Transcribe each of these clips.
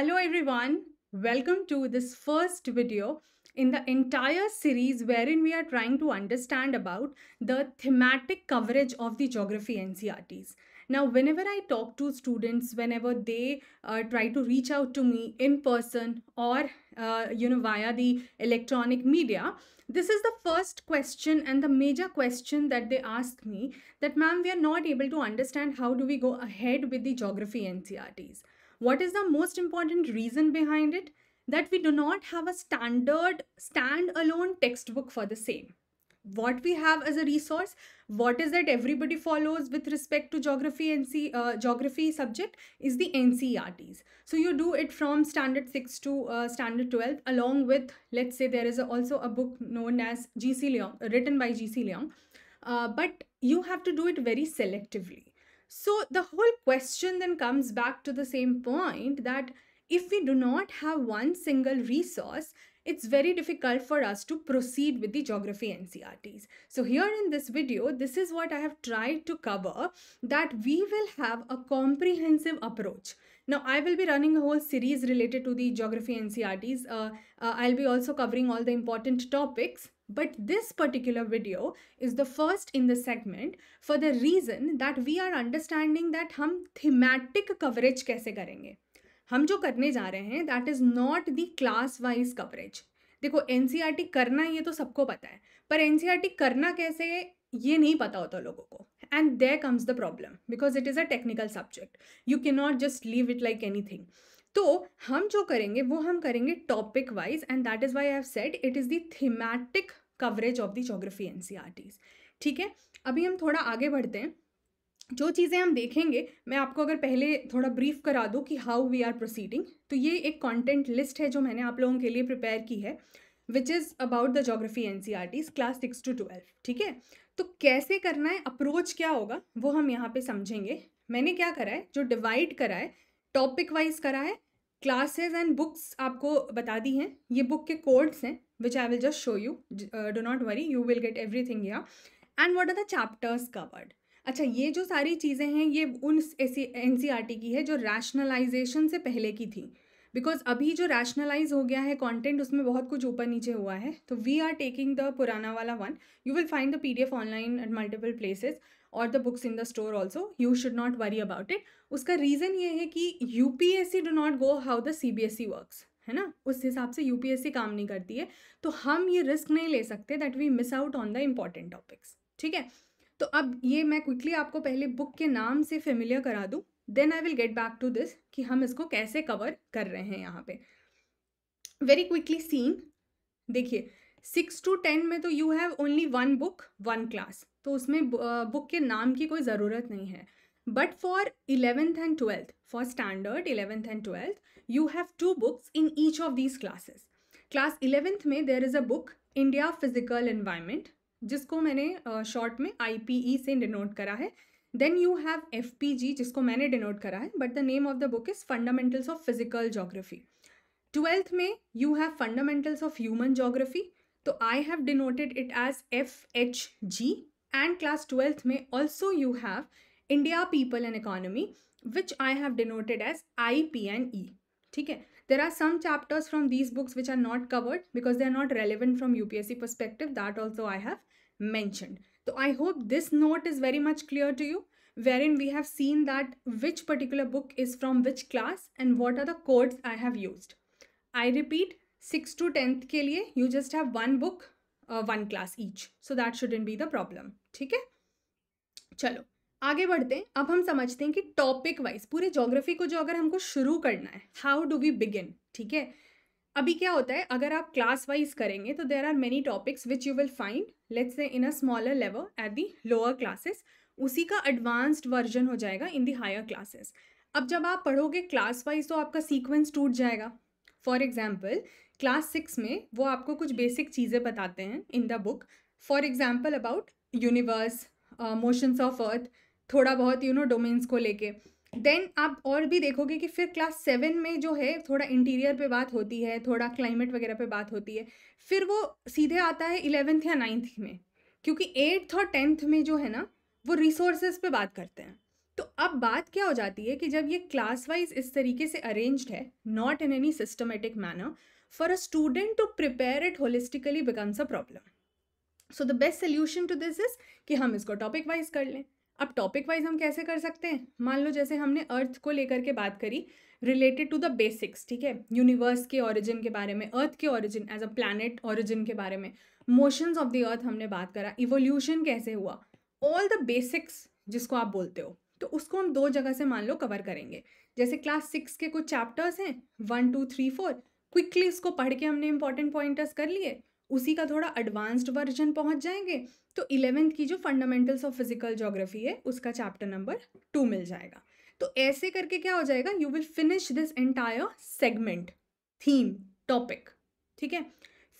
Hello everyone, welcome to this first video in the entire series wherein we are trying to understand about the thematic coverage of the geography NCRTs. Now, whenever I talk to students, whenever they uh, try to reach out to me in person or, uh, you know, via the electronic media, this is the first question and the major question that they ask me that, ma'am, we are not able to understand how do we go ahead with the geography NCRTs. What is the most important reason behind it? That we do not have a standard, stand-alone textbook for the same. What we have as a resource, what is that everybody follows with respect to geography and uh, geography subject is the NCRTs. So you do it from standard 6 to uh, standard 12 along with, let's say there is a, also a book known as G.C. Leong, written by G.C. Leong. Uh, but you have to do it very selectively so the whole question then comes back to the same point that if we do not have one single resource, it's very difficult for us to proceed with the geography NCRTs. So here in this video, this is what I have tried to cover that we will have a comprehensive approach Now, I will be running a whole series related to the geography NCRTs. Uh, uh, I'll be also covering all the important topics. But this particular video is the first in the segment for the reason that we are understanding that hum thematic coverage kaise karenge hum jo karne ja rahe hain that is not the class wise coverage. देखो एन करना ये तो सबको पता है पर N करना कैसे ये नहीं पता होता लोगों को and there comes the problem because it is a technical subject you can not just leave it like anything तो हम जो करेंगे वो हम करेंगे topic wise and that is why I have said it is the thematic coverage of the geography N C R Ts ठीक है अभी हम थोड़ा आगे बढ़ते हैं जो चीज़ें हम देखेंगे मैं आपको अगर पहले थोड़ा ब्रीफ करा दूँ कि हाउ वी आर प्रोसीडिंग तो ये एक कॉन्टेंट लिस्ट है जो मैंने आप लोगों के लिए प्रिपेयर की है which is about the geography N C R Ts class six to twelve ठीक है तो कैसे करना है अप्रोच क्या होगा वो हम यहाँ पे समझेंगे मैंने क्या करा है जो डिवाइड करा है टॉपिक वाइज करा है क्लासेस एंड बुक्स आपको बता दी हैं ये बुक के कोड्स हैं which I will just show you do not worry you will get every या and what are the chapters covered अच्छा ये जो सारी चीज़ें हैं ये उन आर एन की है जो रैशनलाइजेशन से पहले की थी बिकॉज अभी जो रैशनलाइज हो गया है कॉन्टेंट उसमें बहुत कुछ ऊपर नीचे हुआ है तो वी आर टेकिंग द पुराना वाला one you will find the P D F online at multiple places और the books in the store also you should not worry about it उसका रीज़न ये है कि U P S C do not go how the C B S C works है ना उस हिसाब से यू पी एस सी काम नहीं करती है तो हम ये रिस्क नहीं ले सकते that we miss out on the important topics ठीक है तो अब ये मैं क्विकली आपको पहले बुक के नाम से फेमिलियर करा दूँ then I will get back to this कि हम इसको कैसे कवर कर रहे हैं यहाँ पे वेरी क्विकली सीन देखिए सिक्स टू टेन में तो you have only one book one class तो उसमें बुक के नाम की कोई ज़रूरत नहीं है but for eleventh and twelfth for standard eleventh and twelfth you have two books in each of these classes class eleventh में there is a book India physical environment जिसको मैंने शॉर्ट में आई पी ई से denote करा है Then you have FPG, P G जिसको मैंने denote the है but the name of the book is fundamentals of physical geography twelfth में you have fundamentals of human geography तो I have denoted it and class 12th may also you have India people and economy which I have denoted as IPNE. Okay. There are some chapters from these books which are not covered because they are not relevant from UPSC perspective that also I have mentioned. तो I hope this note is very much clear to you wherein we have seen that which particular book is from which class and what are the codes I have use I repeat six to tenth के लिए you just have one book one class each so that shouldn't be the problem ठीक है चलो आगे बढ़ते हैं अब हम समझते हैं कि टॉपिक वाइज पूरे जोग्राफी को जो अगर हमको शुरू करना है हाउ डू वी बिगिन ठीक है अभी क्या होता है अगर आप क्लास वाइज करेंगे तो there are many topics which you will find let's say in a smaller level at the lower classes उसी का एडवांस्ड वर्जन हो जाएगा इन दी हायर क्लासेस अब जब आप पढ़ोगे क्लास वाइज तो आपका सीक्वेंस टूट जाएगा फॉर एग्जाम्पल क्लास सिक्स में वो आपको कुछ बेसिक चीज़ें बताते हैं in the book for example about universe motions of earth थोड़ा बहुत यू नो डोमेन्स को लेके देन आप और भी देखोगे कि फिर क्लास सेवन में जो है थोड़ा इंटीरियर पे बात होती है थोड़ा क्लाइमेट वगैरह पे बात होती है फिर वो सीधे आता है इलेवेंथ या नाइन्थ में क्योंकि एट्थ और टेंथ में जो है ना वो रिसोर्सेज पे बात करते हैं तो अब बात क्या हो जाती है कि जब ये क्लास वाइज इस तरीके से अरेंज्ड है not in any systematic manner for a student to prepare it holistically becomes a problem so the best solution to this is कि हम इसको टॉपिक वाइज कर लें अब टॉपिक वाइज हम कैसे कर सकते हैं मान लो जैसे हमने अर्थ को लेकर के बात करी रिलेटेड टू द बेसिक्स ठीक है यूनिवर्स के ऑरिजिन के बारे में अर्थ के origin as a planet origin के बारे में मोशंस ऑफ द अर्थ हमने बात करा इवोल्यूशन कैसे हुआ ऑल द बेसिक्स जिसको आप बोलते हो तो उसको हम दो जगह से मान लो कवर करेंगे जैसे क्लास सिक्स के कुछ चैप्टर्स हैं one two three four quickly इसको पढ़ के हमने इंपॉर्टेंट पॉइंटर्स कर लिए उसी का थोड़ा एडवांस्ड वर्जन पहुंच जाएंगे तो इलेवेंथ की जो फंडामेंटल्स ऑफ फिजिकल जोग्राफी है उसका चैप्टर नंबर टू मिल जाएगा तो ऐसे करके क्या हो जाएगा you will finish this entire segment theme topic ठीक है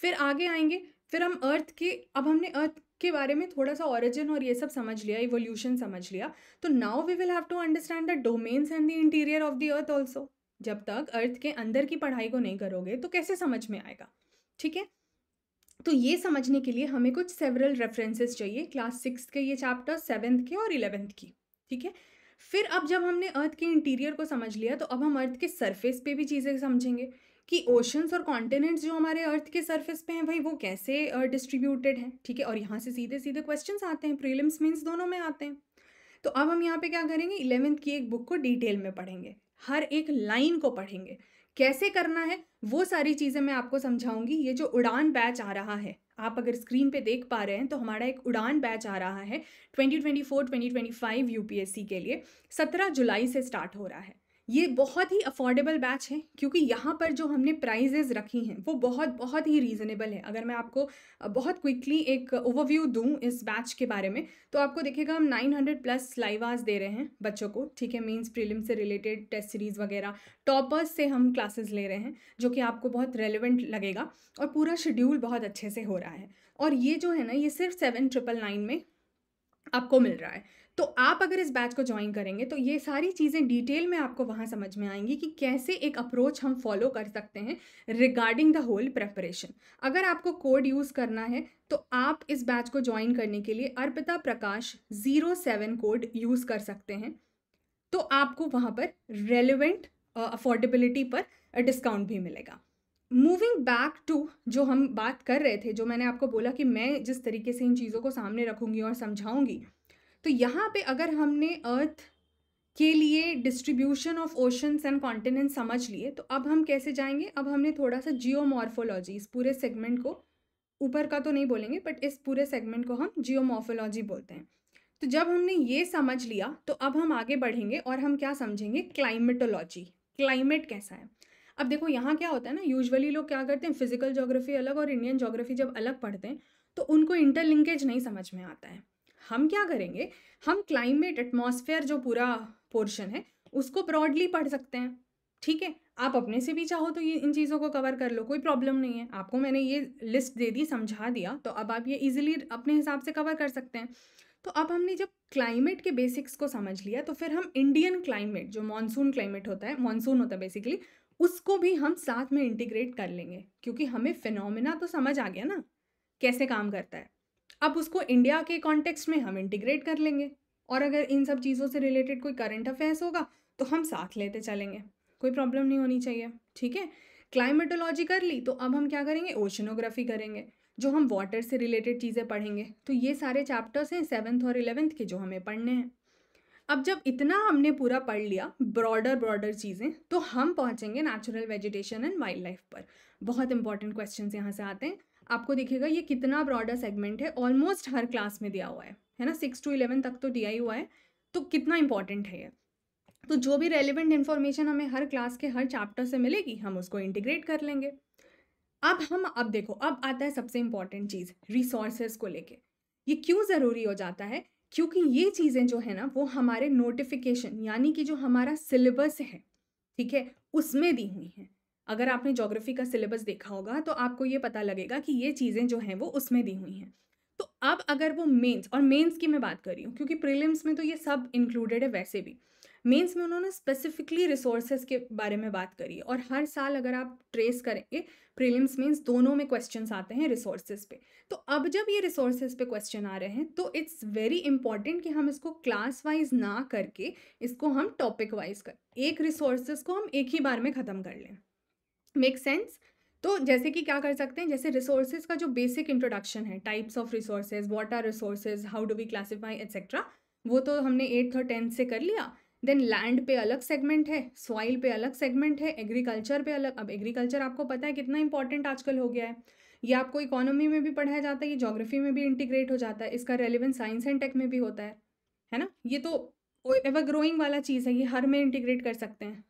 फिर आगे आएंगे फिर हम अर्थ के अब हमने अर्थ के बारे में थोड़ा सा ओरिजिन और ये सब समझ लिया इवोल्यूशन समझ लिया तो now we will have to understand the domains and the interior of the earth also जब तक अर्थ के अंदर की पढ़ाई को नहीं करोगे तो कैसे समझ में आएगा ठीक है तो ये समझने के लिए हमें कुछ सेवरल रेफरेंसेस चाहिए क्लास सिक्स के ये चैप्टर सेवेंथ के और इलेवेंथ की ठीक है फिर अब जब हमने अर्थ के इंटीरियर को समझ लिया तो अब हम अर्थ के सरफेस पे भी चीज़ें समझेंगे कि ओशंस और कॉन्टिनेंट्स जो हमारे अर्थ के सरफेस पे हैं भाई वो कैसे डिस्ट्रीब्यूटेड हैं ठीक है और यहाँ से सीधे सीधे क्वेश्चंस आते हैं प्रीलिम्स मीन्स दोनों में आते हैं तो अब हम यहाँ पे क्या करेंगे इलेवेंथ की एक बुक को डिटेल में पढ़ेंगे हर एक लाइन को पढ़ेंगे कैसे करना है वो सारी चीज़ें मैं आपको समझाऊंगी ये जो उड़ान बैच आ रहा है आप अगर स्क्रीन पे देख पा रहे हैं तो हमारा एक उड़ान बैच आ रहा है 2024-2025 यूपीएससी के लिए 17 जुलाई से स्टार्ट हो रहा है ये बहुत ही अफोर्डेबल बैच है क्योंकि यहाँ पर जो हमने प्राइजेज़ रखी हैं वो बहुत बहुत ही रीज़नेबल है अगर मैं आपको बहुत क्विकली एक ओवरव्यू दूँ इस बैच के बारे में तो आपको देखिएगा हम 900 प्लस लाइवाज दे रहे हैं बच्चों को ठीक है मेंस प्रीलिम से रिलेटेड टेस्ट सीरीज़ वगैरह टॉपर्स से हम क्लासेज ले रहे हैं जो कि आपको बहुत रेलिवेंट लगेगा और पूरा शेड्यूल बहुत अच्छे से हो रहा है और ये जो है ना ये सिर्फ सेवन ट्रिपल नाइन में आपको मिल रहा है तो आप अगर इस बैच को ज्वाइन करेंगे तो ये सारी चीज़ें डिटेल में आपको वहाँ समझ में आएंगी कि कैसे एक अप्रोच हम फॉलो कर सकते हैं रिगार्डिंग द होल प्रेपरेशन अगर आपको कोड यूज़ करना है तो आप इस बैच को ज्वाइन करने के लिए Arpita Prakash zero seven code use कर सकते हैं तो आपको वहाँ पर रेलिवेंट अफोर्डेबिलिटी पर डिस्काउंट भी मिलेगा मूविंग बैक टू जो हम बात कर रहे थे जो मैंने आपको बोला कि मैं जिस तरीके से इन चीज़ों को सामने रखूँगी और समझाऊँगी तो यहाँ पे अगर हमने अर्थ के लिए distribution of oceans and continent समझ लिए तो अब हम कैसे जाएंगे अब हमने थोड़ा सा जियोमॉर्फोलॉजी इस पूरे सेगमेंट को ऊपर का तो नहीं बोलेंगे बट इस पूरे सेगमेंट को हम जियोमॉर्फोलॉजी बोलते हैं तो जब हमने ये समझ लिया तो अब हम आगे बढ़ेंगे और हम क्या समझेंगे क्लाइमेटोलॉजी क्लाइमेट कैसा है अब देखो यहाँ क्या होता है ना यूजली लोग क्या करते हैं फिजिकल जोग्राफी अलग और इंडियन जोग्राफी जब अलग पढ़ते हैं तो उनको इंटरलिंकेज नहीं समझ में आता है हम क्या करेंगे हम क्लाइमेट एटमॉस्फेयर जो पूरा पोर्शन है उसको ब्रॉडली पढ़ सकते हैं ठीक है आप अपने से भी चाहो तो ये इन चीज़ों को कवर कर लो कोई प्रॉब्लम नहीं है आपको मैंने ये लिस्ट दे दी समझा दिया तो अब आप ये इजीली अपने हिसाब से कवर कर सकते हैं तो अब हमने जब क्लाइमेट के बेसिक्स को समझ लिया तो फिर हम इंडियन क्लाइमेट जो मानसून क्लाइमेट होता है मानसून होता है बेसिकली उसको भी हम साथ में इंटीग्रेट कर लेंगे क्योंकि हमें फिनोमिना तो समझ आ गया ना कैसे काम करता है अब उसको इंडिया के कॉन्टेक्स्ट में हम इंटीग्रेट कर लेंगे और अगर इन सब चीज़ों से रिलेटेड कोई करंट अफेयर्स होगा तो हम साथ लेते चलेंगे कोई प्रॉब्लम नहीं होनी चाहिए ठीक है क्लाइमेटोलॉजी कर ली तो अब हम क्या करेंगे ओशनोग्राफी करेंगे जो हम वाटर से रिलेटेड चीज़ें पढ़ेंगे तो ये सारे चैप्टर्स हैं सेवन्थ और इलेवेंथ के जो हमें पढ़ने हैं अब जब इतना हमने पूरा पढ़ लिया ब्रॉडर ब्रॉडर चीज़ें तो हम पहुँचेंगे natural vegetation and wildlife पर बहुत इंपॉर्टेंट क्वेश्चन यहाँ से आते हैं आपको दिखेगा ये कितना ब्रॉडर सेगमेंट है ऑलमोस्ट हर क्लास में दिया हुआ है है ना सिक्स टू इलेवन तक तो दिया ही हुआ है तो कितना इंपॉर्टेंट है ये तो जो भी रेलिवेंट इन्फॉर्मेशन हमें हर क्लास के हर चैप्टर से मिलेगी हम उसको इंटीग्रेट कर लेंगे अब हम अब देखो अब आता है सबसे इंपॉर्टेंट चीज़ रिसोर्सेज को लेके ये क्यों ज़रूरी हो जाता है क्योंकि ये चीज़ें जो है ना वो हमारे नोटिफिकेशन यानी कि जो हमारा सिलेबस है ठीक है उसमें दी हुई हैं अगर आपने जोग्राफी का सिलेबस देखा होगा तो आपको ये पता लगेगा कि ये चीज़ें जो हैं वो उसमें दी हुई हैं तो अब अगर वो मेंस और मेंस की मैं बात कर रही हूँ क्योंकि प्रीलिम्स में तो ये सब इंक्लूडेड है वैसे भी मेंस में उन्होंने स्पेसिफिकली रिसोर्सेज के बारे में बात करी है और हर साल अगर आप ट्रेस करेंगे प्रीलिम्स मेंस दोनों में क्वेश्चन आते हैं रिसोर्सेज पे तो अब जब ये रिसोर्सेज पे क्वेश्चन आ रहे हैं तो इट्स वेरी इंपॉर्टेंट कि हम इसको क्लास वाइज ना करके इसको हम टॉपिक वाइज कर एक रिसोर्सेज को हम एक ही बार में ख़त्म कर लें मेक सेंस तो जैसे कि क्या कर सकते हैं जैसे रिसोर्सेज का जो बेसिक इंट्रोडक्शन है types of resources what are resources how do we classify etcetera वो तो हमने एट्थ और टेंथ से कर लिया देन लैंड पे अलग सेगमेंट है सॉइल पे अलग सेगमेंट है एग्रीकल्चर पे अलग अब एग्रीकल्चर आपको पता है कितना इंपॉर्टेंट आजकल हो गया है ये आपको इकोनॉमी में भी पढ़ाया जाता है ये जोग्राफी में भी इंटीग्रेट हो जाता है इसका रेलिवेंस साइंस एंड टेक में भी होता है है ना ये तो एवर ग्रोइंग वाला चीज़ है ये हर में इंटीग्रेट कर सकते हैं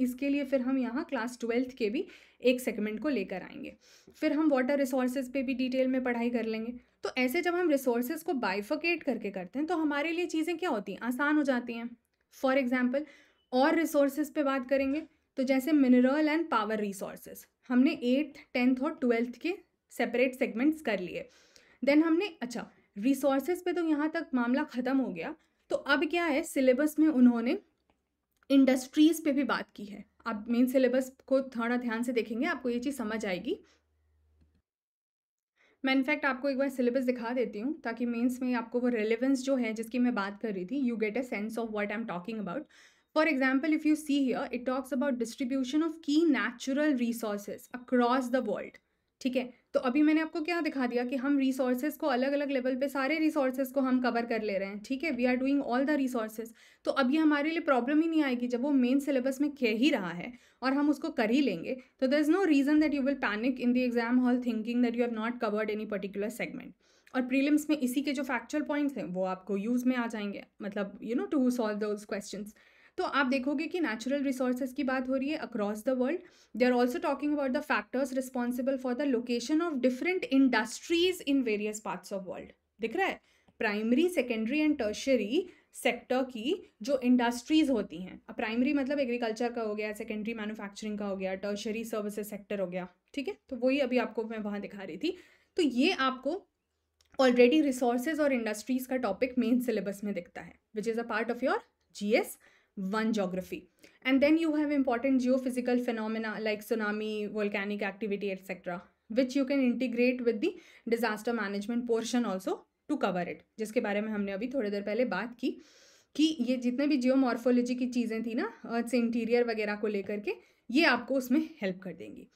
इसके लिए फिर हम यहाँ क्लास ट्वेल्थ के भी एक सेगमेंट को लेकर आएंगे फिर हम वाटर रिसोर्सेज पे भी डिटेल में पढ़ाई कर लेंगे तो ऐसे जब हम रिसोर्सेज को बाइफकेट करके करते हैं तो हमारे लिए चीज़ें क्या होती हैं आसान हो जाती हैं फॉर एग्ज़ाम्पल और रिसोर्सेज पे बात करेंगे तो जैसे मिनरल एंड पावर रिसोर्सेज हमने एट्थ टेंथ और ट्वेल्थ के सेपरेट सेगमेंट्स कर लिए देन हमने अच्छा रिसोर्सेज पे तो यहाँ तक मामला ख़त्म हो गया तो अब क्या है सिलेबस में उन्होंने इंडस्ट्रीज़ पे भी बात की है आप मेन सिलेबस को थोड़ा ध्यान से देखेंगे आपको ये चीज़ समझ आएगी मैं इनफैक्ट आपको एक बार सिलेबस दिखा देती हूँ ताकि मेंस में आपको वो रेलेवेंस जो है जिसकी मैं बात कर रही थी you get a sense of what I am talking about for example if you see here it talks about distribution of की natural resources across the world ठीक है तो अभी मैंने आपको क्या दिखा दिया कि हम रिसोर्सेज को अलग अलग लेवल पे सारे रिसोर्सेज को हम कवर कर ले रहे हैं ठीक है we are doing all the resources तो अब ये हमारे लिए प्रॉब्लम ही नहीं आएगी जब वो मेन सिलेबस में कह ही रहा है और हम उसको कर ही लेंगे तो there is no reason that you will panic in the exam hall thinking that you have not covered any particular segment और प्रीलिम्स में इसी के जो फैक्चुअल पॉइंट्स हैं वो आपको यूज़ में आ जाएंगे मतलब you know to solve those question तो आप देखोगे कि नेचुरल रिसोर्सेज की बात हो रही है across the world they are also talking about the factors responsible for the location of different industries in various parts of world दिख रहा है primary secondary and tertiary sector की जो इंडस्ट्रीज़ होती हैं अब प्राइमरी मतलब एग्रीकल्चर का हो गया सेकेंडरी मैन्युफैक्चरिंग का हो गया टर्शरी सर्विसेज सेक्टर हो गया ठीक है तो वही अभी आपको मैं वहाँ दिखा रही थी तो ये आपको ऑलरेडी रिसोर्सेज और इंडस्ट्रीज़ का टॉपिक मेन सिलेबस में दिखता है which is a part of your G S one geography and then you have important geophysical phenomena like tsunami volcanic activity etc which you can integrate with the disaster management portion also to cover it जिसके बारे में हमने अभी थोड़ी देर पहले बात की कि ये जितने भी जियोमॉर्फोलॉजी की चीज़ें थी ना अर्थ से इंटीरियर वगैरह को लेकर के ये आपको उसमें हेल्प कर देंगी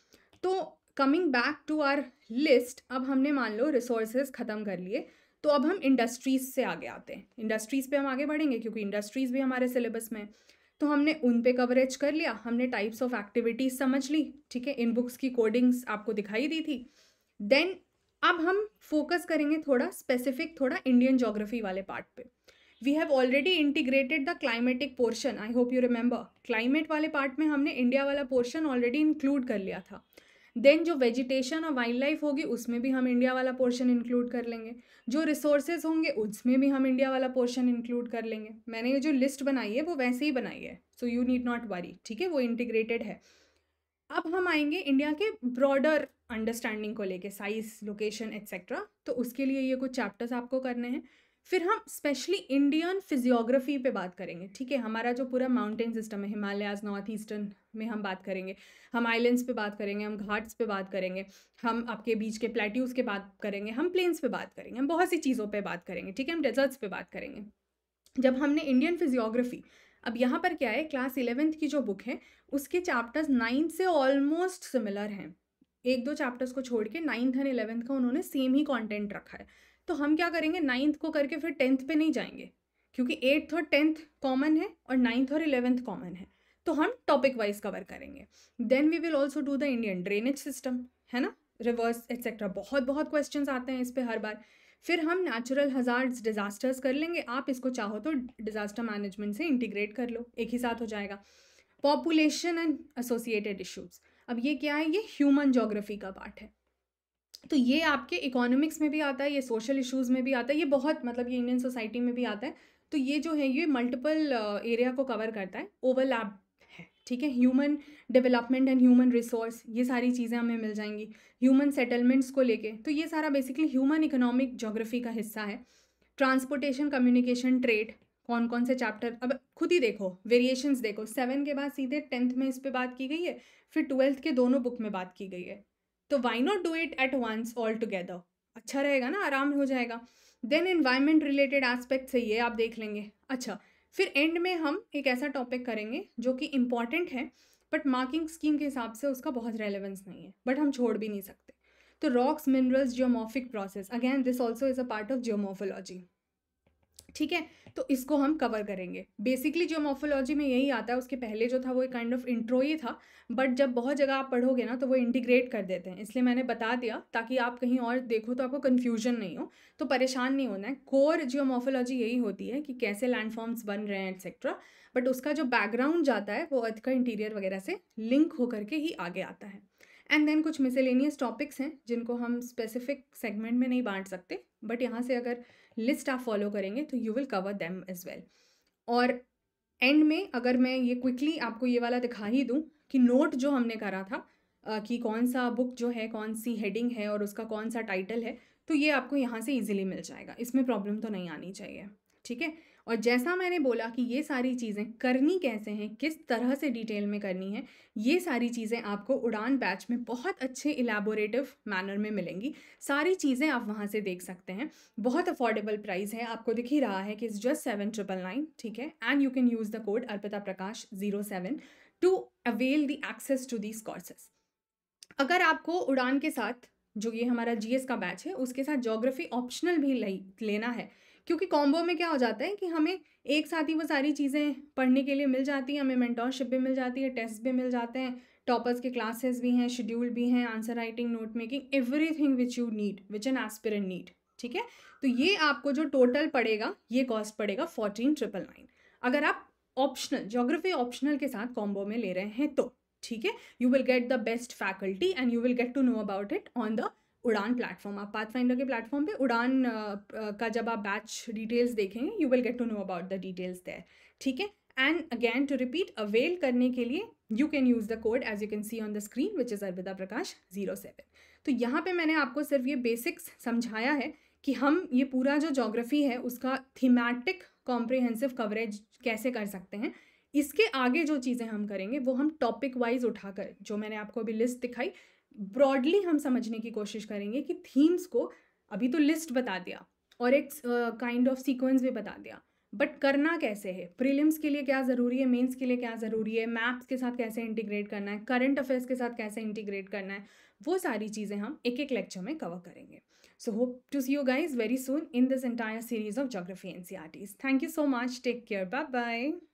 तो coming back to our list अब हमने मान लो रिसोर्सेज ख़त्म कर लिए तो अब हम इंडस्ट्रीज़ से आगे आते हैं इंडस्ट्रीज़ पे हम आगे बढ़ेंगे क्योंकि इंडस्ट्रीज़ भी हमारे सिलेबस में तो हमने उन पे कवरेज कर लिया हमने टाइप्स ऑफ एक्टिविटीज़ समझ ली ठीक है इन बुक्स की कोडिंग्स आपको दिखाई दी थी देन अब हम फोकस करेंगे थोड़ा स्पेसिफिक थोड़ा इंडियन जोग्राफी वाले पार्ट पे we have already integrated the climatic portion I hope you remember climate वाले पार्ट में हमने इंडिया वाला पोर्शन ऑलरेडी इंक्लूड कर लिया था देन जो वेजिटेशन और वाइल्ड लाइफ होगी उसमें भी हम इंडिया वाला पोर्शन इंक्लूड कर लेंगे जो रिसोर्सेज होंगे उसमें भी हम इंडिया वाला पोर्शन इंक्लूड कर लेंगे मैंने ये जो लिस्ट बनाई है वो वैसे ही बनाई है so you need not worry ठीक है वो इंटीग्रेटेड है अब हम आएंगे इंडिया के ब्रॉडर अंडरस्टैंडिंग को लेके साइज लोकेशन एक्सेट्रा तो उसके लिए ये कुछ चैप्टर्स आपको करने हैं फिर हम स्पेशली इंडियन फिजियोग्राफी पे बात करेंगे ठीक है हमारा जो पूरा माउंटेन सिस्टम है हिमालयाज नॉर्थ ईस्टर्न में हम बात करेंगे हम आइलैंड्स पे बात करेंगे हम घाट्स पे बात करेंगे हम आपके बीच के प्लेट्यूज के बात करेंगे हम प्लेन्स पे बात करेंगे हम बहुत सी चीज़ों पे बात करेंगे ठीक है हम डेजर्ट्स पे बात करेंगे जब हमने इंडियन फिजियोग्राफी अब यहाँ पर क्या है क्लास इलेवेंथ की जो बुक है उसके चैप्टर्स नाइन्थ से ऑलमोस्ट सिमिलर हैं एक दो चैप्टर्स को छोड़ के नाइन्थ एंड इलेवेंथ का उन्होंने सेम ही कॉन्टेंट रखा है तो हम क्या करेंगे नाइन्थ को करके फिर टेंथ पे नहीं जाएंगे क्योंकि एट्थ और टेंथ कॉमन है और नाइन्थ और इलेवेंथ कॉमन है तो हम टॉपिक वाइज कवर करेंगे then we will also do the Indian drainage system है ना रिवर्स एक्सेट्रा बहुत बहुत क्वेश्चन आते हैं इस पर हर बार फिर हम नेचुरल हज़ार्ड्स डिज़ास्टर्स कर लेंगे आप इसको चाहो तो डिज़ास्टर मैनेजमेंट से इंटीग्रेट कर लो एक ही साथ हो जाएगा पॉपुलेशन एंड एसोसिएटेड इश्यूज़ अब ये क्या है ये ह्यूमन जोग्राफी का पार्ट है तो ये आपके इकोनॉमिक्स में भी आता है ये सोशल इश्यूज़ में भी आता है ये बहुत मतलब ये इंडियन सोसाइटी में भी आता है तो ये जो है ये मल्टीपल एरिया uh, को कवर करता है ओवरलैप है ठीक है human development and human resource ये सारी चीज़ें हमें मिल जाएंगी ह्यूमन सेटलमेंट्स को लेके तो ये सारा बेसिकली ह्यूमन इकोनॉमिक जोग्राफी का हिस्सा है ट्रांसपोर्टेशन कम्युनिकेशन ट्रेड कौन कौन से चैप्टर अब खुद ही देखो वेरिएशंस देखो सेवन के बाद सीधे टेंथ में इस पर बात की गई है फिर ट्वेल्थ के दोनों बुक में बात की गई है तो why not do it at once all together अच्छा रहेगा ना आराम हो जाएगा देन इन्वायरमेंट रिलेटेड एस्पेक्ट सही है आप देख लेंगे अच्छा फिर एंड में हम एक ऐसा टॉपिक करेंगे जो कि इम्पॉर्टेंट है बट मार्किंग स्कीम के हिसाब से उसका बहुत रेलेवेंस नहीं है बट हम छोड़ भी नहीं सकते तो rocks minerals geomorphic process again this also is a part of geomorphology ठीक है तो इसको हम कवर करेंगे बेसिकली जो मॉफोलॉजी में यही आता है उसके पहले जो था वो एक काइंड ऑफ इंट्रो ही था बट जब बहुत जगह आप पढ़ोगे ना तो वो इंटीग्रेट कर देते हैं इसलिए मैंने बता दिया ताकि आप कहीं और देखो तो आपको कन्फ्यूजन नहीं हो तो परेशान नहीं होना है कोर जियो यही होती है कि कैसे लैंडफॉर्म्स बन रहे हैं एक्सेट्रा बट उसका जो बैकग्राउंड जाता है वो अर्थ का इंटीरियर वगैरह से लिंक होकर के ही आगे आता है एंड देन कुछ मिसेलेनियस टॉपिक्स हैं जिनको हम स्पेसिफिक सेगमेंट में नहीं बांट सकते बट यहाँ से अगर लिस्ट आप फॉलो करेंगे तो you will cover them as well और एंड में अगर मैं ये क्विकली आपको ये वाला दिखा ही दूँ कि नोट जो हमने करा था कि कौन सा बुक जो है कौन सी हेडिंग है और उसका कौन सा टाइटल है तो ये आपको यहाँ से इजीली मिल जाएगा इसमें प्रॉब्लम तो नहीं आनी चाहिए ठीक है और जैसा मैंने बोला कि ये सारी चीज़ें करनी कैसे हैं किस तरह से डिटेल में करनी है ये सारी चीज़ें आपको उड़ान बैच में बहुत अच्छे इलेबोरेटिव मैनर में मिलेंगी सारी चीज़ें आप वहाँ से देख सकते हैं बहुत अफोर्डेबल प्राइस है आपको दिख ही रहा है कि is just seven triple nine ठीक है and you can use the code Arpita Prakash zero seven to avail the access to these courses अगर आपको उड़ान के साथ जो ये हमारा जीएस का बैच है उसके साथ जोग्राफी ऑप्शनल भी लेना है क्योंकि कॉम्बो में क्या हो जाता है कि हमें एक साथ ही वो सारी चीज़ें पढ़ने के लिए मिल जाती हैं हमें मेंटोरशिप भी मिल जाती है टेस्ट भी मिल जाते हैं टॉपर्स के क्लासेस भी हैं शेड्यूल भी हैं answer writing note making everything which you need which an aspirant need ठीक है तो ये आपको जो टोटल पड़ेगा ये कॉस्ट पड़ेगा फोर्टीन ट्रिपल नाइन अगर आप ऑप्शनल जोग्राफी ऑप्शनल के साथ कॉम्बो में ले रहे हैं तो ठीक है you will get the best faculty and you will get to know about it on the Udaan platform आप पाथफाइंडर के प्लेटफॉर्म पे उड़ान का जब आप बैच डिटेल्स देखेंगे you will get to know about the details there ठीक है and again to repeat avail करने के लिए you can use the code as you can see on the screen which is Arpita Prakash zero seven तो यहाँ पे मैंने आपको सिर्फ ये बेसिक्स समझाया है कि हम ये पूरा जो जोग्राफी है उसका थीमेटिक कॉम्प्रिहेंसिव कवरेज कैसे कर सकते हैं इसके आगे जो चीज़ें हम करेंगे वो हम टॉपिक वाइज उठाकर जो मैंने आपको अभी लिस्ट दिखाई ब्रॉडली हम समझने की कोशिश करेंगे कि थीम्स को अभी तो लिस्ट बता दिया और एक काइंड ऑफ सीक्वेंस भी बता दिया बट करना कैसे है प्रीलिम्स के लिए क्या ज़रूरी है मेंस के लिए क्या ज़रूरी है मैप्स के साथ कैसे इंटीग्रेट करना है करंट अफेयर्स के साथ कैसे इंटीग्रेट करना है वो सारी चीज़ें हम एक एक लेक्चर में कवर करेंगे so hope to see you guys very soon in this entire series of geography N C R Ts thank you so much take care bye bye